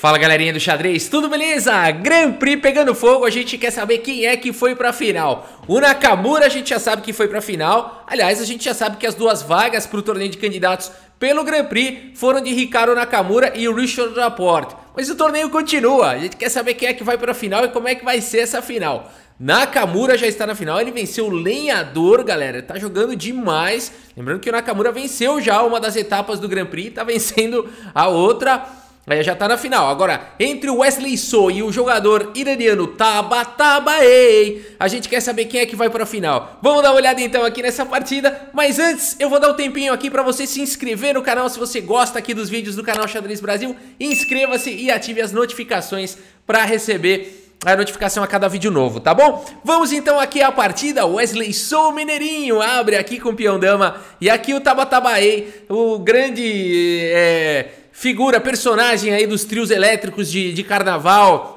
Fala galerinha do xadrez, tudo beleza? Grand Prix pegando fogo, a gente quer saber quem é que foi pra final. O Nakamura a gente já sabe que foi pra final, aliás a gente já sabe que as duas vagas pro torneio de candidatos pelo Grand Prix foram de Ricardo Nakamura e Richard Laporte. Mas o torneio continua, a gente quer saber quem é que vai pra final e como é que vai ser essa final. Nakamura já está na final, ele venceu o Lenhador, galera, tá jogando demais. Lembrando que o Nakamura venceu já uma das etapas do Grand Prix, tá vencendo a outra. Aí já tá na final. Agora, entre o Wesley So e o jogador iraniano Tabatabaei, a gente quer saber quem é que vai pra final. Vamos dar uma olhada então aqui nessa partida, mas antes eu vou dar um tempinho aqui pra você se inscrever no canal se você gosta aqui dos vídeos do canal Xadrez Brasil. Inscreva-se e ative as notificações pra receber a notificação a cada vídeo novo, tá bom? Vamos então aqui à partida, Wesley Sou Mineirinho abre aqui com o peão dama e aqui o Tabatabaei, o grande... É figura, personagem aí dos trios elétricos de, de carnaval,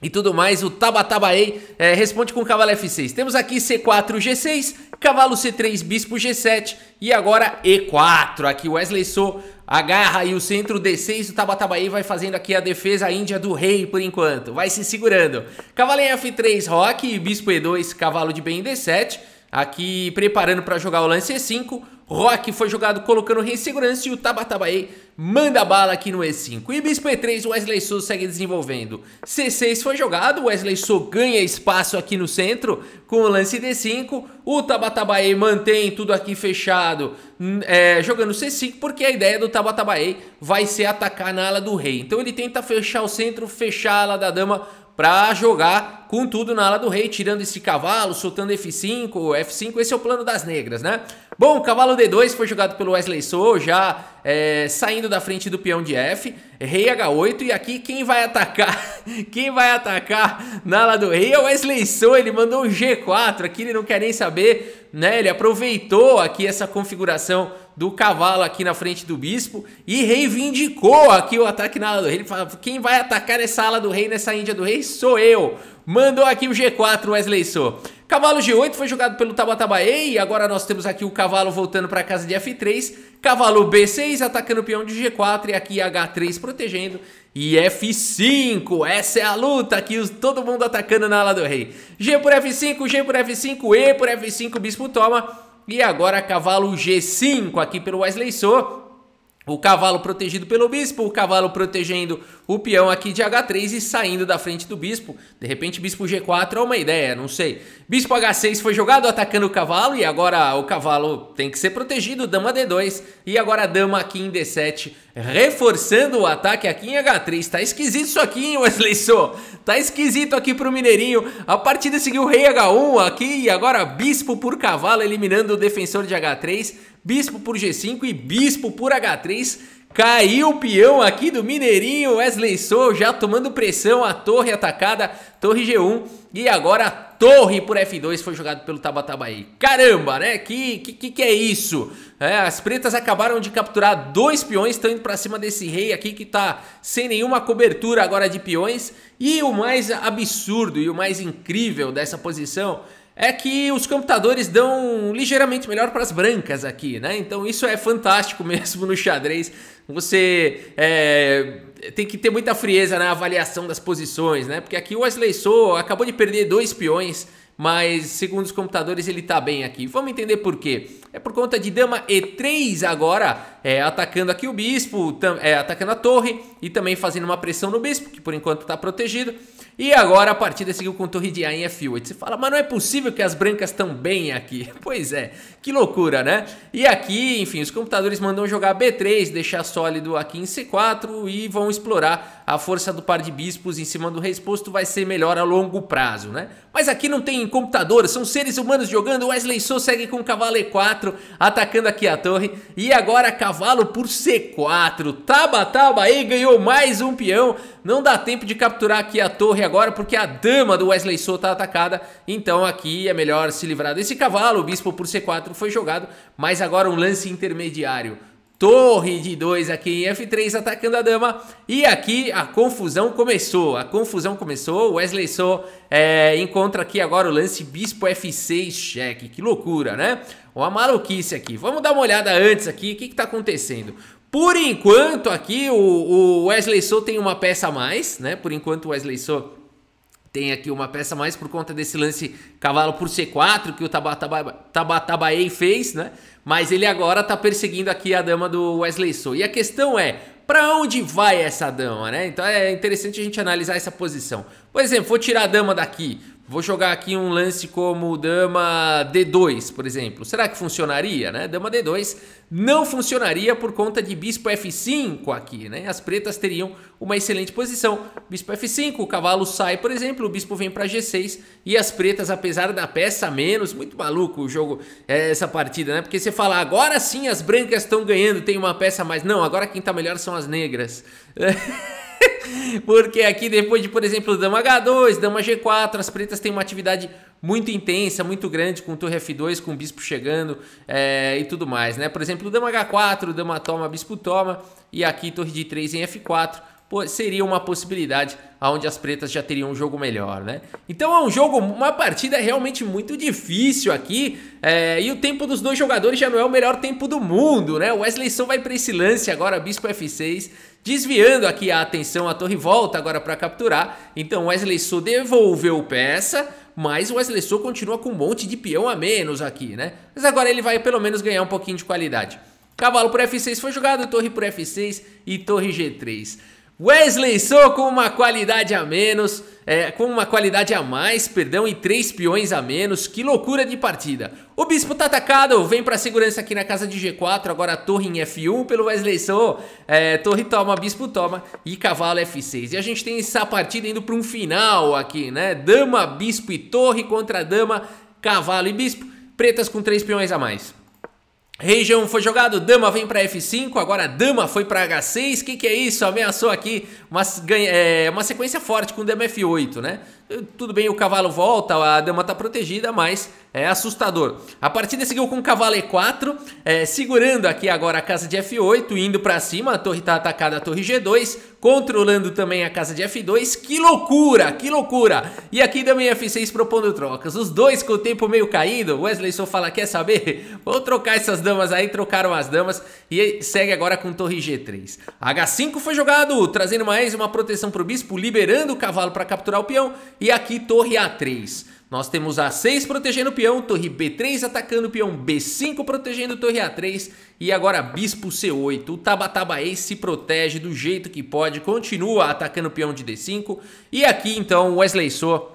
e tudo mais, o Tabatabaei é, responde com cavalo F6. Temos aqui C4, G6, cavalo C3, bispo G7 e agora E4. Aqui Wesley sou agarra aí o centro D6, o Tabatabaei vai fazendo aqui a defesa índia do rei por enquanto, vai se segurando. Cavalo em F3, roque, bispo E2, cavalo de B em D7 aqui preparando para jogar o lance E5. Rock foi jogado colocando rei segurança e o Tabatabae manda bala aqui no E5. E bispo E3, Wesley Sou segue desenvolvendo. C6 foi jogado, Wesley Sou ganha espaço aqui no centro com o lance D5. O Tabatabae mantém tudo aqui fechado, hum, é, jogando C5, porque a ideia do Tabatabae vai ser atacar na ala do rei. Então ele tenta fechar o centro, fechar a ala da dama para jogar com tudo na ala do rei, tirando esse cavalo, soltando F5, F5, esse é o plano das negras, né? Bom, cavalo D2 foi jogado pelo Wesley Sou, já é, saindo da frente do peão de F, rei H8 e aqui quem vai atacar, quem vai atacar na ala do rei é o Wesley Sou, ele mandou um G4 aqui, ele não quer nem saber, né, ele aproveitou aqui essa configuração do cavalo aqui na frente do bispo e reivindicou aqui o ataque na ala do rei. Ele fala: quem vai atacar nessa ala do rei, nessa Índia do rei, sou eu. Mandou aqui o G4, Wesley Sou. Cavalo G8 foi jogado pelo Tabatabae e agora nós temos aqui o cavalo voltando para casa de F3. Cavalo B6 atacando o peão de G4 e aqui H3 protegendo. E F5, essa é a luta aqui, todo mundo atacando na ala do rei. G por F5, G por F5, E por F5, bispo toma. E agora cavalo G5 aqui pelo Wesley Sou. O cavalo protegido pelo bispo, o cavalo protegendo o peão aqui de H3 e saindo da frente do bispo. De repente, bispo G4 é uma ideia, não sei. Bispo H6 foi jogado atacando o cavalo e agora o cavalo tem que ser protegido. Dama D2 e agora dama aqui em D7, reforçando o ataque aqui em H3. Tá esquisito isso aqui, hein, Wesley So? Tá esquisito aqui pro Mineirinho. A partida seguiu rei H1 aqui e agora bispo por cavalo eliminando o defensor de H3. Bispo por G5 e Bispo por H3 Caiu o peão aqui do Mineirinho, Wesley Sou já tomando pressão, a torre atacada, torre G1 e agora a torre por F2 foi jogado pelo Tabatabaí. Caramba, né? Que, que que é isso? É, as pretas acabaram de capturar dois peões, estão indo para cima desse rei aqui que tá sem nenhuma cobertura agora de peões. E o mais absurdo e o mais incrível dessa posição é que os computadores dão ligeiramente melhor para as brancas aqui, né? Então isso é fantástico mesmo no xadrez. Você é, tem que ter muita frieza na avaliação das posições, né? Porque aqui o Wesley Sou acabou de perder dois peões, mas segundo os computadores ele tá bem aqui. Vamos entender por quê. É por conta de dama E3 agora, é, atacando aqui o bispo, tam, é, atacando a torre e também fazendo uma pressão no bispo, que por enquanto está protegido. E agora a partida seguiu com torre de A em F8. Você fala, mas não é possível que as brancas estão bem aqui. Pois é, que loucura, né? E aqui, enfim, os computadores mandam jogar B3, deixar sólido aqui em C4 e vão explorar a força do par de bispos em cima do rei exposto vai ser melhor a longo prazo, né? Mas aqui não tem computador, são seres humanos jogando. Wesley So segue com o cavalo E4, atacando aqui a torre. E agora cavalo por C4. taba taba aí ganhou mais um peão. Não dá tempo de capturar aqui a torre agora porque a dama do Wesley Sou está atacada. Então aqui é melhor se livrar desse cavalo. O bispo por C4 foi jogado, mas agora um lance intermediário. Torre de 2 aqui em F3 atacando a dama. E aqui a confusão começou. A confusão começou. Wesley Sou é, encontra aqui agora o lance Bispo F6 cheque. Que loucura, né? Uma maluquice aqui. Vamos dar uma olhada antes aqui. O que está acontecendo? Por enquanto aqui o, o Wesley Sou tem uma peça a mais, né? Por enquanto o Wesley Sou tem aqui uma peça mais por conta desse lance cavalo por C4 que o Tabatabaei Tabataba fez, né? Mas ele agora está perseguindo aqui a dama do Wesley Sou. E a questão é, para onde vai essa dama, né? Então é interessante a gente analisar essa posição. Por exemplo, vou tirar a dama daqui. Vou jogar aqui um lance como dama D2, por exemplo. Será que funcionaria, né? Dama D2 não funcionaria por conta de bispo F5 aqui, né? As pretas teriam uma excelente posição. Bispo F5, o cavalo sai, por exemplo, o bispo vem para G6 e as pretas, apesar da peça menos, muito maluco o jogo, é, essa partida, né? Porque você fala, agora sim as brancas estão ganhando, tem uma peça a mais. Não, agora quem tá melhor são as negras. Porque aqui depois de, por exemplo, dama H2, dama G4, as pretas têm uma atividade muito intensa, muito grande, com torre F2, com bispo chegando é, e tudo mais, né? Por exemplo, dama H4, dama toma, bispo toma, e aqui torre de 3 em F4, seria uma possibilidade onde as pretas já teriam um jogo melhor, né? Então é um jogo, uma partida realmente muito difícil aqui, é, e o tempo dos dois jogadores já não é o melhor tempo do mundo, né? O Wesley São vai para esse lance agora, Bispo F6, desviando aqui a atenção, a torre volta agora para capturar, então Wesley Sou devolveu peça, mas o Wesley Sou continua com um monte de peão a menos aqui, né? Mas agora ele vai pelo menos ganhar um pouquinho de qualidade. Cavalo por F6 foi jogado, torre por F6 e torre G3. Wesley Sou com uma qualidade a menos, é, com uma qualidade a mais, perdão, e três peões a menos. Que loucura de partida. O Bispo tá atacado, vem pra segurança aqui na casa de G4, agora Torre em F1 pelo Wesley Sou. É, torre toma, Bispo toma e Cavalo F6. E a gente tem essa partida indo pra um final aqui, né? Dama, Bispo e Torre contra Dama, Cavalo e Bispo. Pretas com três peões a mais. Rei G1 foi jogado, dama vem para F5, agora dama foi para H6, que que é isso? Ameaçou aqui uma, é, uma sequência forte com dama F8, né? Tudo bem, o cavalo volta, a dama está protegida, mas é assustador. A partida seguiu com o cavalo e4, é, segurando aqui agora a casa de f8, indo para cima, a torre está atacada, a torre g2, controlando também a casa de f2. Que loucura, que loucura! E aqui também f6 propondo trocas. Os dois com o tempo meio caído, Wesley só fala, quer saber? Vou trocar essas damas aí, trocaram as damas e segue agora com torre g3. h5 foi jogado, trazendo mais uma proteção para o bispo, liberando o cavalo para capturar o peão e aqui torre A3. Nós temos A6 protegendo o peão, torre B3 atacando o peão, B5 protegendo torre A3 e agora bispo C8. O Tabataba Ace se protege do jeito que pode, continua atacando o peão de D5 e aqui então Wesley So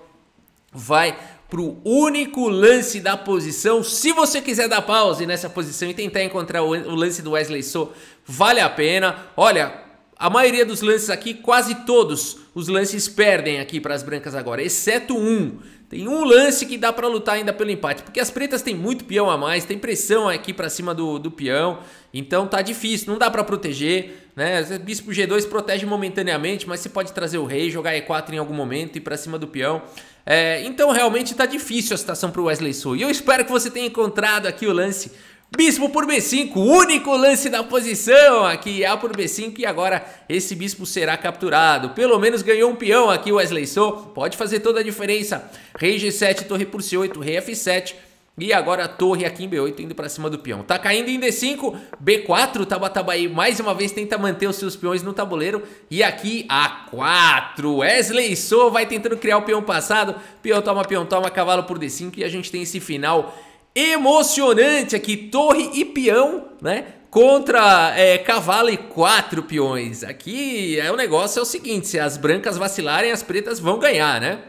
vai pro único lance da posição. Se você quiser dar pause nessa posição e tentar encontrar o lance do Wesley So, vale a pena. Olha, a maioria dos lances aqui, quase todos os lances perdem aqui para as brancas agora, exceto um. Tem um lance que dá para lutar ainda pelo empate, porque as pretas têm muito peão a mais, tem pressão aqui para cima do, do peão, então tá difícil, não dá para proteger, né? Bispo G2 protege momentaneamente, mas você pode trazer o rei, jogar E4 em algum momento e para cima do peão. É, então realmente tá difícil a situação para o Wesley Sou. E eu espero que você tenha encontrado aqui o lance Bispo por B5, único lance da posição aqui, A é por B5 e agora esse bispo será capturado. Pelo menos ganhou um peão aqui Wesley Sou, pode fazer toda a diferença. Rei G7, torre por C8, rei F7 e agora a torre aqui em B8 indo pra cima do peão. Tá caindo em D5, B4, Tabatabaí mais uma vez tenta manter os seus peões no tabuleiro. E aqui A4, Wesley Sou vai tentando criar o peão passado, peão toma, peão toma, cavalo por D5 e a gente tem esse final emocionante aqui, torre e peão, né? Contra é, cavalo e quatro peões. Aqui é o negócio é o seguinte: se as brancas vacilarem, as pretas vão ganhar, né?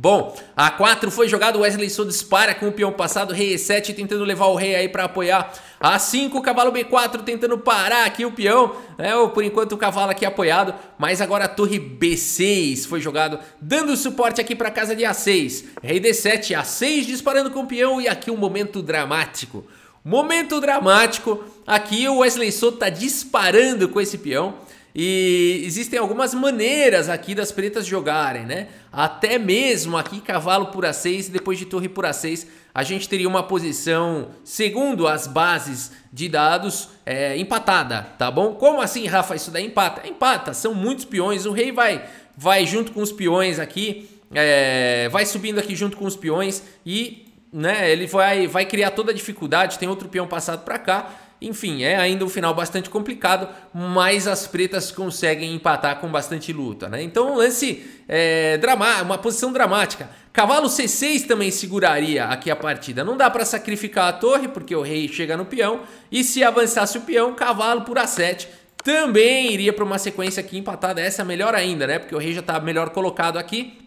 Bom, a 4 foi jogado, Wesley Sou dispara com o peão passado, rei E7 tentando levar o rei aí para apoiar. A 5, cavalo B4 tentando parar aqui o peão, né? por enquanto o cavalo aqui apoiado, mas agora a torre B6 foi jogado, dando suporte aqui para casa de A6. Rei D7, A6 disparando com o peão e aqui um momento dramático. Momento dramático, aqui o Wesley Sou tá disparando com esse peão. E existem algumas maneiras aqui das pretas jogarem, né? Até mesmo aqui cavalo por A6 e depois de torre por A6, a gente teria uma posição, segundo as bases de dados, é, empatada, tá bom? Como assim, Rafa? Isso daí empata? Empata, são muitos peões, o rei vai, vai junto com os peões aqui, é, vai subindo aqui junto com os peões e né, ele vai, vai criar toda a dificuldade, tem outro peão passado para cá, enfim, é ainda um final bastante complicado, mas as pretas conseguem empatar com bastante luta, né? Então, um lance é, dramático, uma posição dramática. Cavalo C6 também seguraria aqui a partida. Não dá para sacrificar a torre, porque o rei chega no peão. E se avançasse o peão, cavalo por A7 também iria para uma sequência aqui empatada. Essa é melhor ainda, né? Porque o rei já está melhor colocado aqui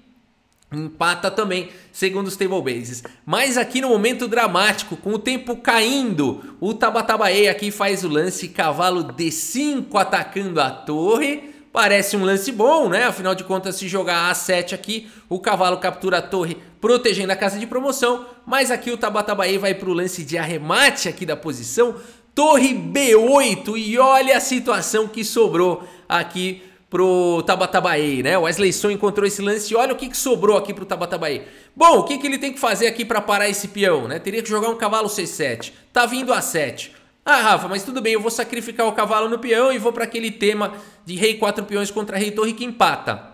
empata também, segundo os table bases. Mas aqui no momento dramático, com o tempo caindo, o Tabatabae aqui faz o lance cavalo D5 atacando a torre. Parece um lance bom, né? Afinal de contas, se jogar A7 aqui, o cavalo captura a torre, protegendo a casa de promoção. Mas aqui o Tabatabae vai para o lance de arremate aqui da posição. Torre B8 e olha a situação que sobrou aqui pro Tabatabaei, né? O Wesley Son encontrou esse lance e olha o que, que sobrou aqui pro Tabatabaei. Bom, o que, que ele tem que fazer aqui para parar esse peão, né? Teria que jogar um cavalo C7. Tá vindo a 7. Ah, Rafa, mas tudo bem, eu vou sacrificar o cavalo no peão e vou para aquele tema de rei 4 peões contra rei torre que empata.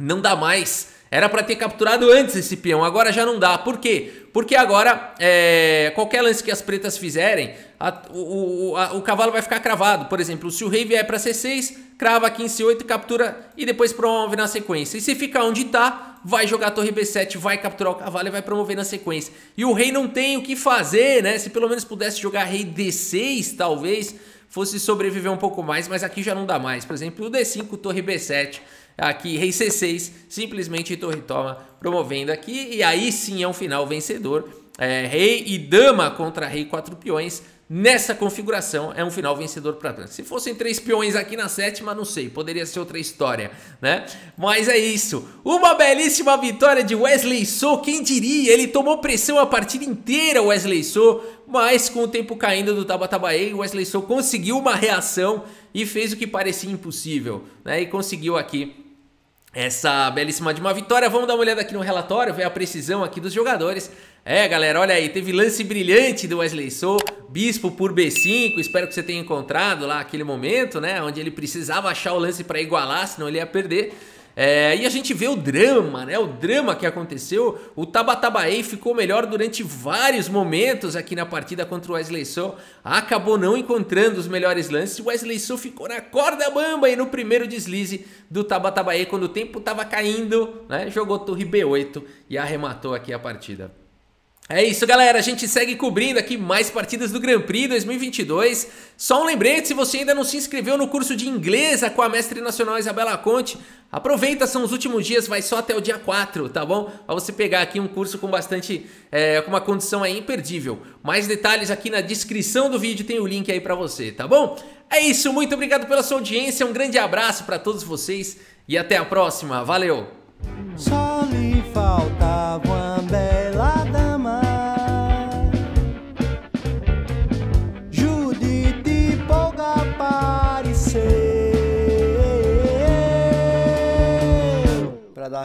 Não dá mais era para ter capturado antes esse peão, agora já não dá. Por quê? Porque agora, é, qualquer lance que as pretas fizerem, a, o, a, o, cavalo vai ficar cravado. Por exemplo, se o rei vier para C6, crava aqui em C8, captura e depois promove na sequência. E se ficar onde está, vai jogar a torre B7, vai capturar o cavalo e vai promover na sequência. E o rei não tem o que fazer, né? Se pelo menos pudesse jogar rei D6, talvez, fosse sobreviver um pouco mais, mas aqui já não dá mais. Por exemplo, o D5, torre B7 aqui rei c6, simplesmente torre toma, promovendo aqui, e aí sim é um final vencedor. É, rei e dama contra rei quatro peões, nessa configuração é um final vencedor para Atlanta. Se fossem três peões aqui na sétima, não sei, poderia ser outra história, né? Mas é isso. Uma belíssima vitória de Wesley So, quem diria? Ele tomou pressão a partida inteira, Wesley So, mas com o tempo caindo do Tabatabaei, Wesley So conseguiu uma reação e fez o que parecia impossível, né? E conseguiu aqui essa belíssima de uma vitória. Vamos dar uma olhada aqui no relatório, ver a precisão aqui dos jogadores. É, galera, olha aí, teve lance brilhante do Wesley Sou, bispo por B5, espero que você tenha encontrado lá aquele momento, né, onde ele precisava achar o lance para igualar, senão ele ia perder. É, e a gente vê o drama, né? O drama que aconteceu. O Tabatabaei ficou melhor durante vários momentos aqui na partida contra o Wesley Sou. Acabou não encontrando os melhores lances. O Wesley Sou ficou na corda bamba e no primeiro deslize do Tabatabaei, quando o tempo estava caindo, né? Jogou torre B8 e arrematou aqui a partida. É isso, galera. A gente segue cobrindo aqui mais partidas do Grand Prix 2022. Só um lembrete, se você ainda não se inscreveu no curso de inglesa com a mestre nacional Isabela Conte, aproveita, são os últimos dias, vai só até o dia 4, tá bom? Para você pegar aqui um curso com bastante, é, com uma condição aí imperdível. Mais detalhes aqui na descrição do vídeo, tem o link aí para você, tá bom? É isso, muito obrigado pela sua audiência, um grande abraço para todos vocês e até a próxima. Valeu!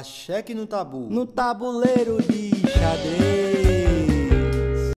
cheque no tabu. No tabuleiro de xadrez.